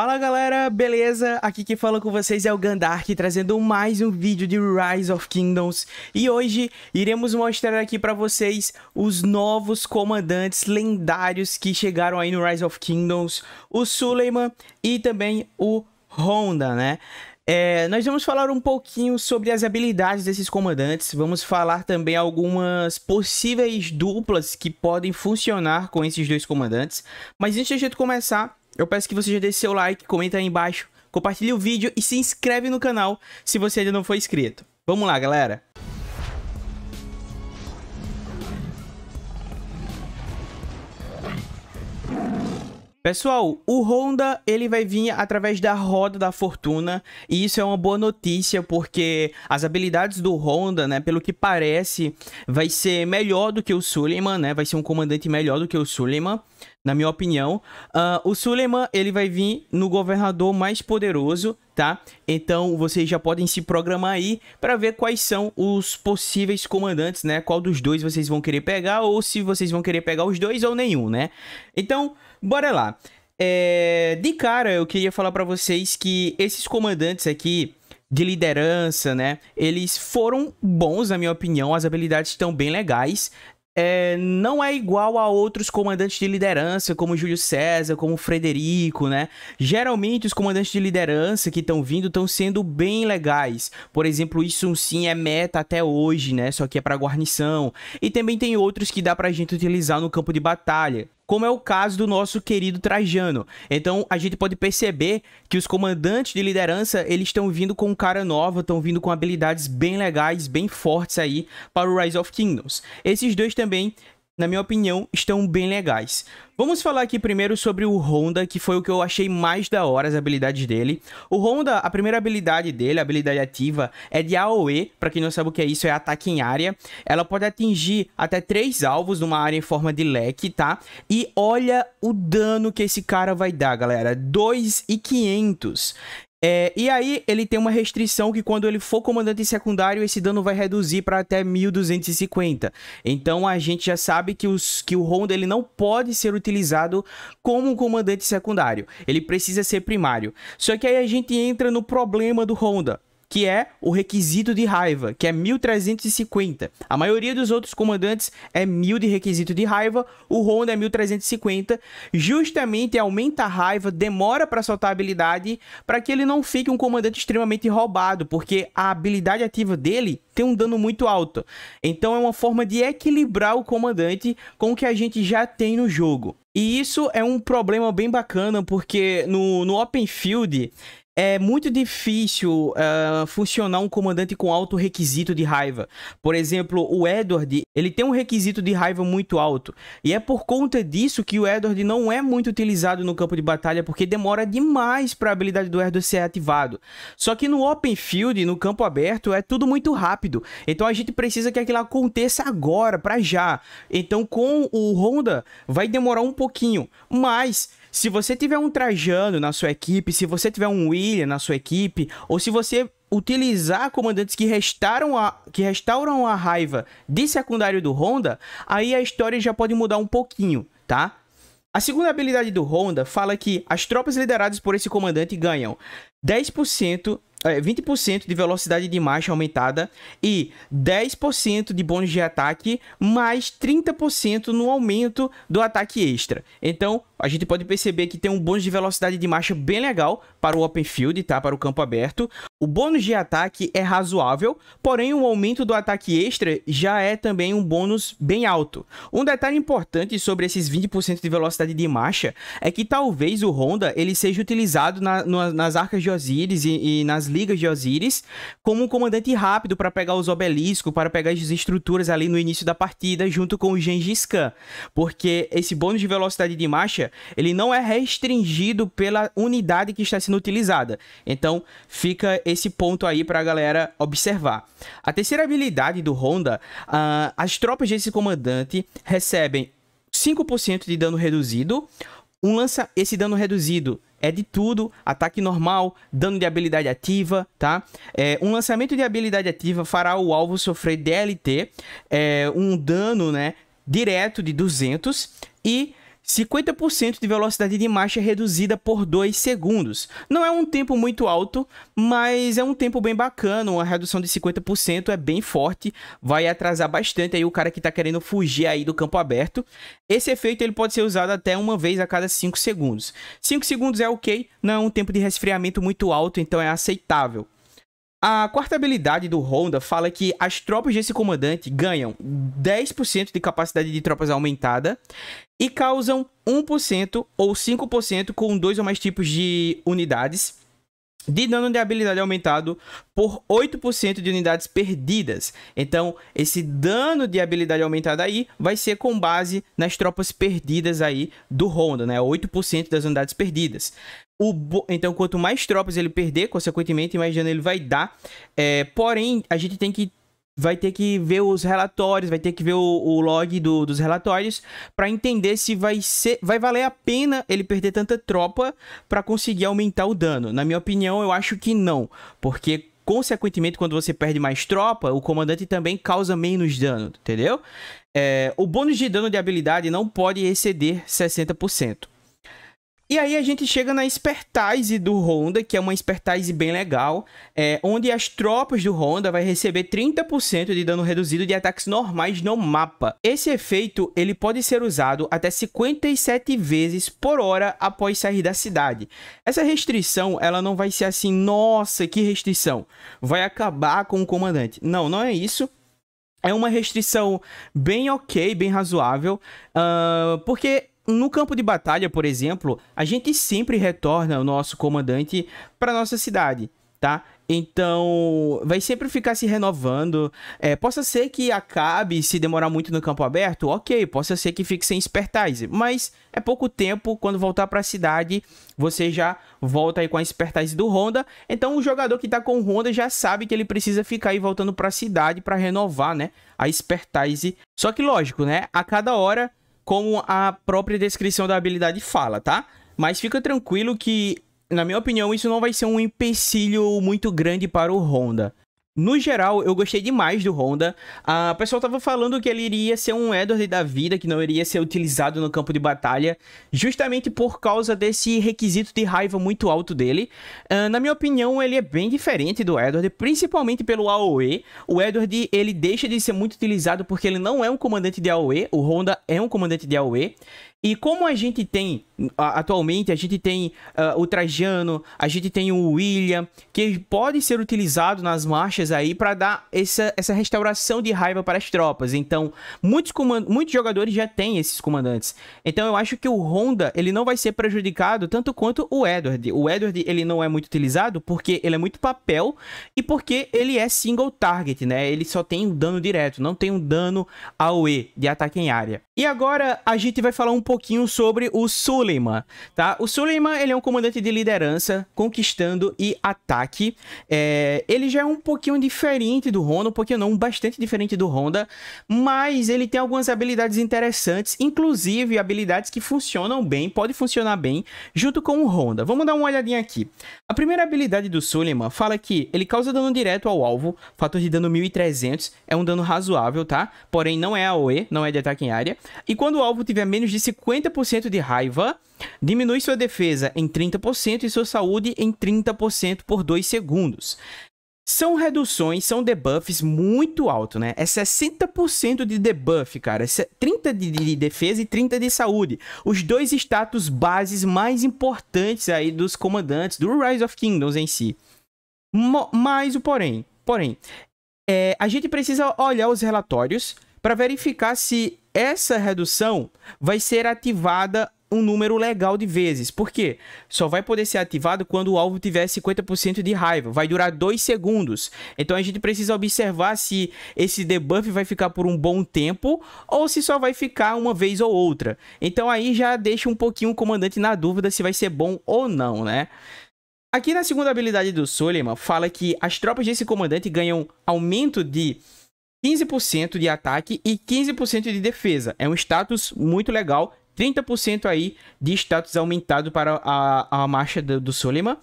Fala galera, beleza? Aqui quem fala com vocês é o Gandark, trazendo mais um vídeo de Rise of Kingdoms. E hoje iremos mostrar aqui para vocês os novos comandantes lendários que chegaram aí no Rise of Kingdoms, o Suleiman e também o Honda, né? É, nós vamos falar um pouquinho sobre as habilidades desses comandantes, vamos falar também algumas possíveis duplas que podem funcionar com esses dois comandantes. Mas antes de a gente começar, eu peço que você já deixe seu like, comenta aí embaixo, compartilhe o vídeo e se inscreve no canal se você ainda não for inscrito. Vamos lá, galera! Pessoal, o Honda ele vai vir através da roda da fortuna e isso é uma boa notícia porque as habilidades do Honda, né, pelo que parece, vai ser melhor do que o Suleiman, né, vai ser um comandante melhor do que o Suleiman, na minha opinião. Uh, o Suleiman, ele vai vir no governador mais poderoso, tá? Então vocês já podem se programar aí para ver quais são os possíveis comandantes, né? Qual dos dois vocês vão querer pegar ou se vocês vão querer pegar os dois ou nenhum, né? Então, bora lá. É... de cara, eu queria falar para vocês que esses comandantes aqui, de liderança, né? Eles foram bons, na minha opinião, as habilidades estão bem legais, é, não é igual a outros comandantes de liderança, como Júlio César, como Frederico, né? Geralmente os comandantes de liderança que estão vindo estão sendo bem legais. Por exemplo, isso sim é meta até hoje, né? Só que é para guarnição. E também tem outros que dá pra gente utilizar no campo de batalha como é o caso do nosso querido Trajano. Então a gente pode perceber que os comandantes de liderança eles estão vindo com cara nova, estão vindo com habilidades bem legais, bem fortes aí para o Rise of Kingdoms. Esses dois também na minha opinião, estão bem legais. Vamos falar aqui primeiro sobre o Honda, que foi o que eu achei mais da hora as habilidades dele. O Honda, a primeira habilidade dele, a habilidade ativa, é de AOE, para quem não sabe o que é isso, é ataque em área. Ela pode atingir até três alvos numa área em forma de leque, tá? E olha o dano que esse cara vai dar, galera, 2,500. É, e aí ele tem uma restrição que quando ele for comandante secundário, esse dano vai reduzir para até 1250. Então a gente já sabe que, os, que o Honda ele não pode ser utilizado como um comandante secundário. Ele precisa ser primário. Só que aí a gente entra no problema do Honda que é o requisito de raiva, que é 1350. A maioria dos outros comandantes é 1000 de requisito de raiva, o Honda é 1350. Justamente aumenta a raiva, demora para soltar a habilidade, para que ele não fique um comandante extremamente roubado, porque a habilidade ativa dele tem um dano muito alto. Então é uma forma de equilibrar o comandante com o que a gente já tem no jogo. E isso é um problema bem bacana, porque no, no Open Field é muito difícil uh, funcionar um comandante com alto requisito de raiva. Por exemplo, o Edward, ele tem um requisito de raiva muito alto. E é por conta disso que o Edward não é muito utilizado no campo de batalha, porque demora demais para a habilidade do Edward ser ativado. Só que no open field, no campo aberto, é tudo muito rápido. Então a gente precisa que aquilo aconteça agora, para já. Então com o Honda vai demorar um pouquinho, mas se você tiver um Trajano na sua equipe, se você tiver um William na sua equipe, ou se você utilizar comandantes que restaram a, que restauram a raiva de secundário do Honda, aí a história já pode mudar um pouquinho, tá? A segunda habilidade do Honda fala que as tropas lideradas por esse comandante ganham 10%, é, 20% de velocidade de marcha aumentada e 10% de bônus de ataque, mais 30% no aumento do ataque extra. Então, a gente pode perceber que tem um bônus de velocidade de marcha bem legal para o open field, tá? Para o campo aberto. O bônus de ataque é razoável, porém o aumento do ataque extra já é também um bônus bem alto. Um detalhe importante sobre esses 20% de velocidade de marcha é que talvez o Honda ele seja utilizado na, nas arcas de de Osíris e, e, nas ligas de Osíris como um comandante rápido para pegar os obeliscos, para pegar as estruturas ali no início da partida, junto com o Gengis Khan. Porque esse bônus de velocidade de marcha, ele não é restringido pela unidade que está sendo utilizada. Então, fica esse ponto aí para a galera observar. A terceira habilidade do Honda, uh, as tropas desse comandante recebem 5% de dano reduzido, um lança esse dano reduzido é de tudo, ataque normal, dano de habilidade ativa, tá? É, um lançamento de habilidade ativa fará o alvo sofrer DLT, é, um dano, né, direto de 200 e 50% de velocidade de marcha reduzida por 2 segundos. Não é um tempo muito alto, mas é um tempo bem bacana, uma redução de 50% é bem forte, vai atrasar bastante aí o cara que está querendo fugir aí do campo aberto. Esse efeito ele pode ser usado até uma vez a cada 5 segundos. 5 segundos é ok, não é um tempo de resfriamento muito alto, então é aceitável. A quarta habilidade do Honda fala que as tropas desse comandante ganham 10% de capacidade de tropas aumentada e causam 1% ou 5% com dois ou mais tipos de unidades de dano de habilidade aumentado por 8% de unidades perdidas. Então, esse dano de habilidade aumentada aí vai ser com base nas tropas perdidas aí do Honda, né? 8% das unidades perdidas. Bo... Então, quanto mais tropas ele perder, consequentemente, mais dano ele vai dar. É, porém, a gente tem que vai ter que ver os relatórios, vai ter que ver o, o log do, dos relatórios para entender se vai ser, vai valer a pena ele perder tanta tropa para conseguir aumentar o dano. Na minha opinião, eu acho que não, porque consequentemente, quando você perde mais tropa, o comandante também causa menos dano, entendeu? É, o bônus de dano de habilidade não pode exceder 60%. E aí a gente chega na expertise do Honda, que é uma expertise bem legal, é, onde as tropas do Honda vai receber 30% de dano reduzido de ataques normais no mapa. Esse efeito ele pode ser usado até 57 vezes por hora após sair da cidade. Essa restrição ela não vai ser assim, nossa, que restrição, vai acabar com o comandante. Não, não é isso. É uma restrição bem ok, bem razoável, uh, porque no campo de batalha, por exemplo, a gente sempre retorna o nosso comandante para nossa cidade, tá? Então, vai sempre ficar se renovando. É, possa ser que acabe se demorar muito no campo aberto, ok. Possa ser que fique sem Expertise, mas é pouco tempo. Quando voltar para a cidade, você já volta aí com a Expertise do Honda. Então, o jogador que está com o Honda já sabe que ele precisa ficar aí voltando para a cidade para renovar, né? A Expertise. Só que, lógico, né? A cada hora como a própria descrição da habilidade fala, tá? Mas fica tranquilo que, na minha opinião, isso não vai ser um empecilho muito grande para o Honda. No geral, eu gostei demais do Honda. A ah, pessoa tava falando que ele iria ser um Edward da vida, que não iria ser utilizado no campo de batalha, justamente por causa desse requisito de raiva muito alto dele. Uh, na minha opinião, ele é bem diferente do Edward, principalmente pelo AOE. O Edward, ele deixa de ser muito utilizado porque ele não é um comandante de AOE, o Honda é um comandante de AOE. E como a gente tem atualmente a gente tem uh, o Trajano, a gente tem o William, que pode ser utilizado nas marchas aí para dar essa, essa restauração de raiva para as tropas. Então, muitos, muitos jogadores já têm esses comandantes. Então, eu acho que o Honda, ele não vai ser prejudicado tanto quanto o Edward. O Edward, ele não é muito utilizado porque ele é muito papel e porque ele é single target, né? Ele só tem um dano direto, não tem um dano AoE de ataque em área. E agora a gente vai falar um pouquinho sobre o Sully Suleiman, tá? O Suleiman, ele é um comandante de liderança, conquistando e ataque. É, ele já é um pouquinho diferente do Honda, um pouquinho não, bastante diferente do Honda, mas ele tem algumas habilidades interessantes, inclusive habilidades que funcionam bem, pode funcionar bem, junto com o Honda. Vamos dar uma olhadinha aqui. A primeira habilidade do Suleiman fala que ele causa dano direto ao alvo, fator de dano 1300, é um dano razoável, tá? Porém, não é AOE, não é de ataque em área. E quando o alvo tiver menos de 50% de raiva, Diminui sua defesa em 30% e sua saúde em 30% por 2 segundos. São reduções, são debuffs muito alto, né? É 60% de debuff, cara. 30 é de defesa e 30 de saúde. Os dois status bases mais importantes aí dos comandantes do Rise of Kingdoms em si. Mas o porém, porém, é, a gente precisa olhar os relatórios para verificar se essa redução vai ser ativada um número legal de vezes. Por quê? Só vai poder ser ativado quando o alvo tiver 50% de raiva. Vai durar 2 segundos. Então a gente precisa observar se esse debuff vai ficar por um bom tempo ou se só vai ficar uma vez ou outra. Então aí já deixa um pouquinho o comandante na dúvida se vai ser bom ou não, né? Aqui na segunda habilidade do Suleiman, fala que as tropas desse comandante ganham aumento de 15% de ataque e 15% de defesa. É um status muito legal 30% aí de status aumentado para a, a marcha do, do Suleiman.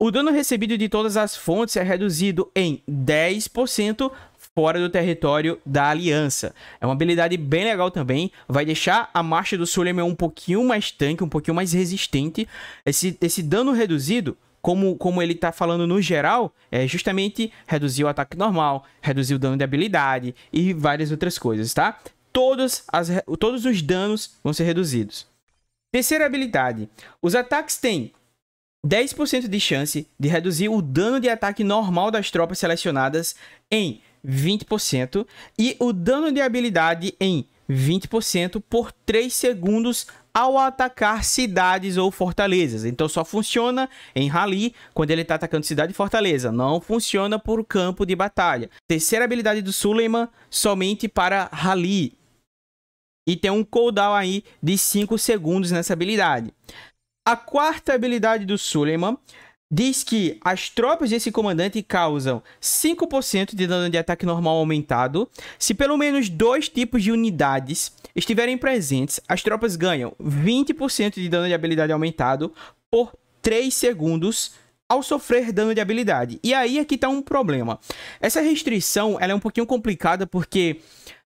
O dano recebido de todas as fontes é reduzido em 10% fora do território da aliança. É uma habilidade bem legal também, vai deixar a marcha do Suleiman um pouquinho mais tanque, um pouquinho mais resistente. Esse, esse dano reduzido, como, como ele tá falando no geral, é justamente reduzir o ataque normal, reduzir o dano de habilidade e várias outras coisas, tá? todas as, todos os danos vão ser reduzidos. Terceira habilidade: os ataques têm 10% de chance de reduzir o dano de ataque normal das tropas selecionadas em 20% e o dano de habilidade em 20% por 3 segundos ao atacar cidades ou fortalezas. Então só funciona em rally quando ele está atacando cidade e fortaleza, não funciona por campo de batalha. Terceira habilidade do Suleiman somente para rally e tem um cooldown aí de 5 segundos nessa habilidade. A quarta habilidade do Suleiman diz que as tropas desse comandante causam 5% de dano de ataque normal aumentado se pelo menos dois tipos de unidades estiverem presentes. As tropas ganham 20% de dano de habilidade aumentado por 3 segundos ao sofrer dano de habilidade. E aí aqui é está tá um problema. Essa restrição ela é um pouquinho complicada porque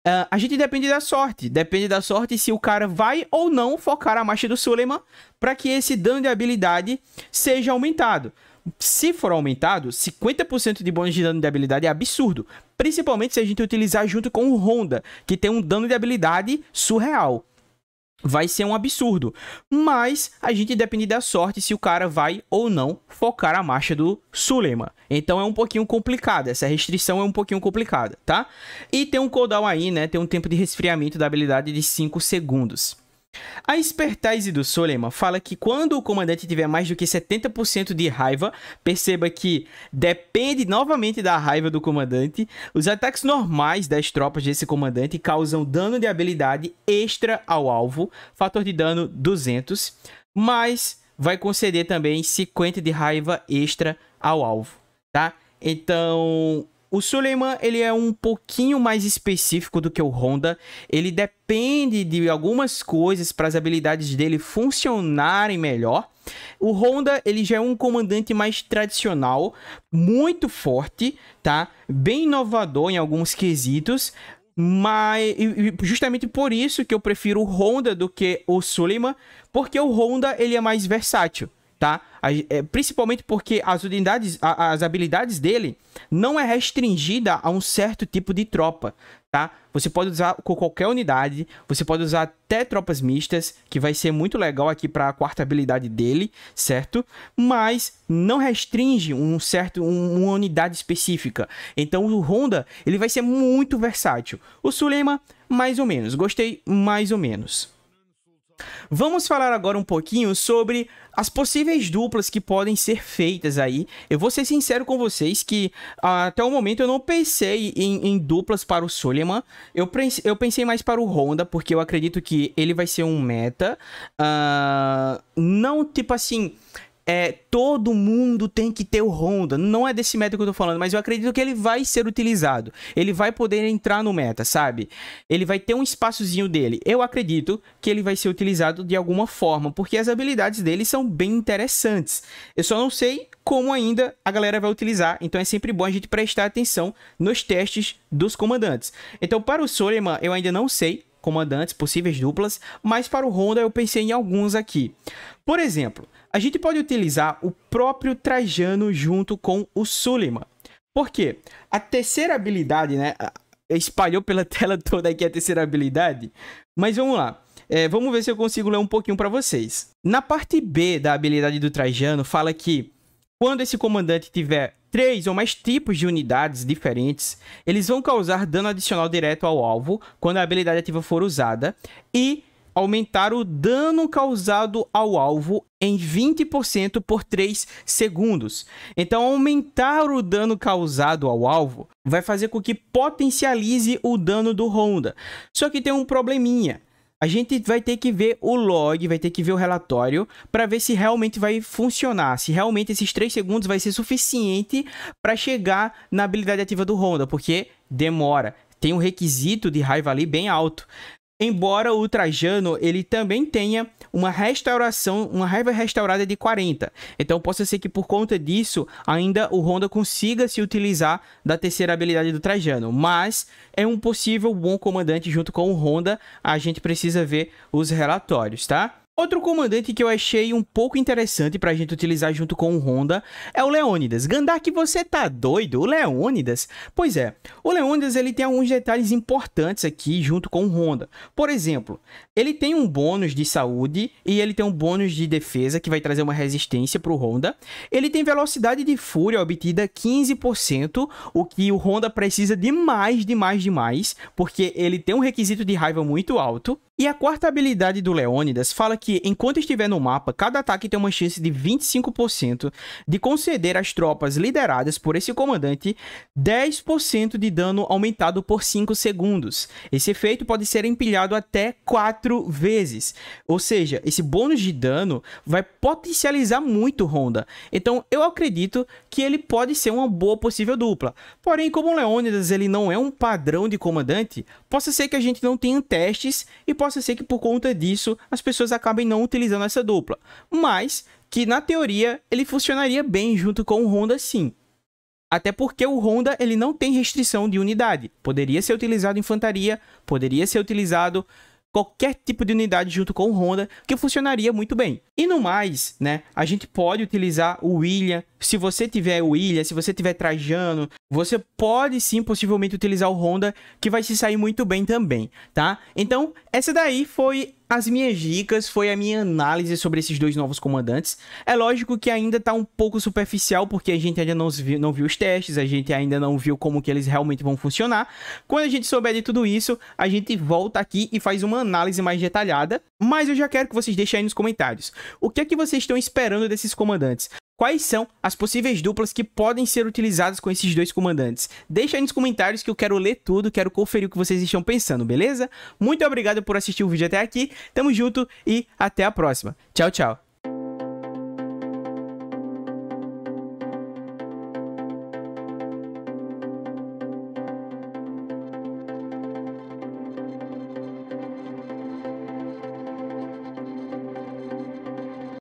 Uh, a gente depende da sorte. Depende da sorte se o cara vai ou não focar a marcha do Suleiman para que esse dano de habilidade seja aumentado. Se for aumentado, 50% de bônus de dano de habilidade é absurdo. Principalmente se a gente utilizar junto com o Honda, que tem um dano de habilidade surreal vai ser um absurdo. Mas a gente depende da sorte se o cara vai ou não focar a marcha do Sulema. Então é um pouquinho complicado, essa restrição é um pouquinho complicada, tá? E tem um cooldown aí, né? Tem um tempo de resfriamento da habilidade de 5 segundos. A expertise do Solema fala que quando o comandante tiver mais do que 70% de raiva, perceba que depende novamente da raiva do comandante, os ataques normais das tropas desse comandante causam dano de habilidade extra ao alvo, fator de dano 200, mas vai conceder também 50 de raiva extra ao alvo, tá? Então, o Suleiman, ele é um pouquinho mais específico do que o Honda. Ele depende de algumas coisas para as habilidades dele funcionarem melhor. O Honda, ele já é um comandante mais tradicional, muito forte, tá? Bem inovador em alguns quesitos, mas justamente por isso que eu prefiro o Honda do que o Suleiman, porque o Honda ele é mais versátil tá? É, principalmente porque as unidades, as habilidades dele não é restringida a um certo tipo de tropa, tá? Você pode usar com qualquer unidade, você pode usar até tropas mistas, que vai ser muito legal aqui para a quarta habilidade dele, certo? Mas não restringe um certo um, uma unidade específica. Então o Honda, ele vai ser muito versátil. O Sulema, mais ou menos. Gostei mais ou menos. Vamos falar agora um pouquinho sobre as possíveis duplas que podem ser feitas aí. Eu vou ser sincero com vocês que ah, até o momento eu não pensei em, em duplas para o Suleiman. Eu, eu, pensei mais para o Honda, porque eu acredito que ele vai ser um meta. Uh, não, tipo assim, é, todo mundo tem que ter o Honda. Não é desse meta que eu tô falando, mas eu acredito que ele vai ser utilizado. Ele vai poder entrar no meta, sabe? Ele vai ter um espaçozinho dele. Eu acredito que ele vai ser utilizado de alguma forma, porque as habilidades dele são bem interessantes. Eu só não sei como ainda a galera vai utilizar, então é sempre bom a gente prestar atenção nos testes dos comandantes. Então, para o Soleiman, eu ainda não sei comandantes, possíveis duplas, mas para o Honda eu pensei em alguns aqui. Por exemplo, a gente pode utilizar o próprio Trajano junto com o Suleiman. Por quê? A terceira habilidade, né? Espalhou pela tela toda aqui a terceira habilidade. Mas vamos lá. É, vamos ver se eu consigo ler um pouquinho para vocês. Na parte B da habilidade do Trajano, fala que quando esse comandante tiver três ou mais tipos de unidades diferentes, eles vão causar dano adicional direto ao alvo quando a habilidade ativa for usada e aumentar o dano causado ao alvo em 20% por 3 segundos. Então, aumentar o dano causado ao alvo vai fazer com que potencialize o dano do Honda. Só que tem um probleminha. A gente vai ter que ver o log, vai ter que ver o relatório para ver se realmente vai funcionar, se realmente esses 3 segundos vai ser suficiente para chegar na habilidade ativa do Honda, porque demora, tem um requisito de raiva ali bem alto. Embora o Trajano ele também tenha uma restauração, uma raiva restaurada de 40. Então possa ser que por conta disso ainda o Honda consiga se utilizar da terceira habilidade do Trajano, mas é um possível bom comandante junto com o Honda. A gente precisa ver os relatórios, tá? Outro comandante que eu achei um pouco interessante pra gente utilizar junto com o Honda é o Leônidas. Gandak, você tá doido? O Leônidas? Pois é, o Leônidas ele tem alguns detalhes importantes aqui junto com o Honda. Por exemplo, ele tem um bônus de saúde e ele tem um bônus de defesa que vai trazer uma resistência pro Honda. Ele tem velocidade de fúria obtida 15%, o que o Honda precisa demais, demais, demais, porque ele tem um requisito de raiva muito alto. E a quarta habilidade do Leônidas fala que, enquanto estiver no mapa, cada ataque tem uma chance de 25% de conceder às tropas lideradas por esse comandante 10% de dano aumentado por 5 segundos. Esse efeito pode ser empilhado até 4 vezes. Ou seja, esse bônus de dano vai potencializar muito Honda. Então, eu acredito que ele pode ser uma boa possível dupla. Porém, como o Leônidas ele não é um padrão de comandante, possa ser que a gente não tenha testes e possa ser que por conta disso as pessoas acabem não utilizando essa dupla. Mas que na teoria ele funcionaria bem junto com o Honda sim. Até porque o Honda ele não tem restrição de unidade. Poderia ser utilizado em infantaria, poderia ser utilizado qualquer tipo de unidade junto com o Honda, que funcionaria muito bem. E no mais, né, a gente pode utilizar o William, se você tiver o William, se você tiver Trajano, você pode sim possivelmente utilizar o Honda, que vai se sair muito bem também, tá? Então, essa daí foi as minhas dicas foi a minha análise sobre esses dois novos comandantes. É lógico que ainda tá um pouco superficial, porque a gente ainda não viu, não viu os testes, a gente ainda não viu como que eles realmente vão funcionar. Quando a gente souber de tudo isso, a gente volta aqui e faz uma análise mais detalhada. Mas eu já quero que vocês deixem aí nos comentários. O que é que vocês estão esperando desses comandantes? quais são as possíveis duplas que podem ser utilizadas com esses dois comandantes. Deixa aí nos comentários que eu quero ler tudo, quero conferir o que vocês estão pensando, beleza? Muito obrigado por assistir o vídeo até aqui, tamo junto e até a próxima. Tchau, tchau!